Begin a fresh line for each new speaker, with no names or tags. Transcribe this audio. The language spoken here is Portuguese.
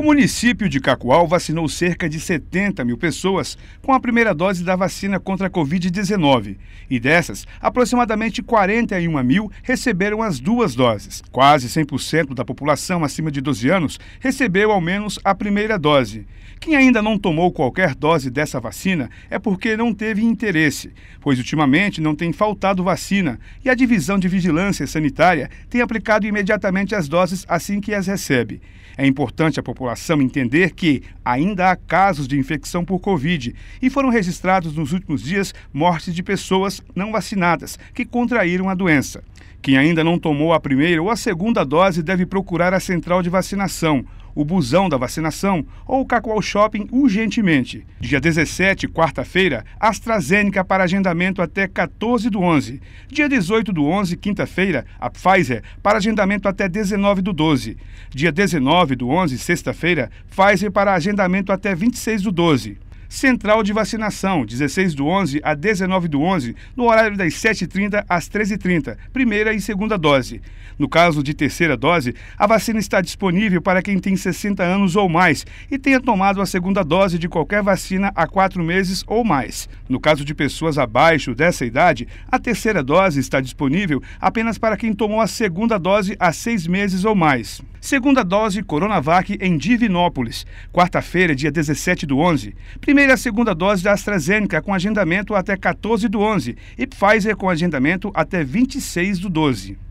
O município de Cacoal vacinou cerca de 70 mil pessoas com a primeira dose da vacina contra a Covid-19. E dessas, aproximadamente 41 mil receberam as duas doses. Quase 100% da população acima de 12 anos recebeu ao menos a primeira dose. Quem ainda não tomou qualquer dose dessa vacina é porque não teve interesse, pois ultimamente não tem faltado vacina e a divisão de vigilância sanitária tem aplicado imediatamente as doses assim que as recebe. É importante a população população entender que ainda há casos de infecção por Covid e foram registrados nos últimos dias mortes de pessoas não vacinadas que contraíram a doença. Quem ainda não tomou a primeira ou a segunda dose deve procurar a central de vacinação o busão da vacinação ou o Cacual Shopping urgentemente. Dia 17, quarta-feira, AstraZeneca para agendamento até 14 do 11. Dia 18 do 11, quinta-feira, a Pfizer para agendamento até 19 do 12. Dia 19 do 11, sexta-feira, Pfizer para agendamento até 26 do 12. Central de Vacinação, 16 do 11 a 19 do 11, no horário das 7h30 às 13h30, primeira e segunda dose. No caso de terceira dose, a vacina está disponível para quem tem 60 anos ou mais e tenha tomado a segunda dose de qualquer vacina há quatro meses ou mais. No caso de pessoas abaixo dessa idade, a terceira dose está disponível apenas para quem tomou a segunda dose há seis meses ou mais. Segunda dose Coronavac em Divinópolis, quarta-feira, dia 17 do 11. Primeira Primeira e segunda dose da AstraZeneca com agendamento até 14 do 11 e Pfizer com agendamento até 26 do 12.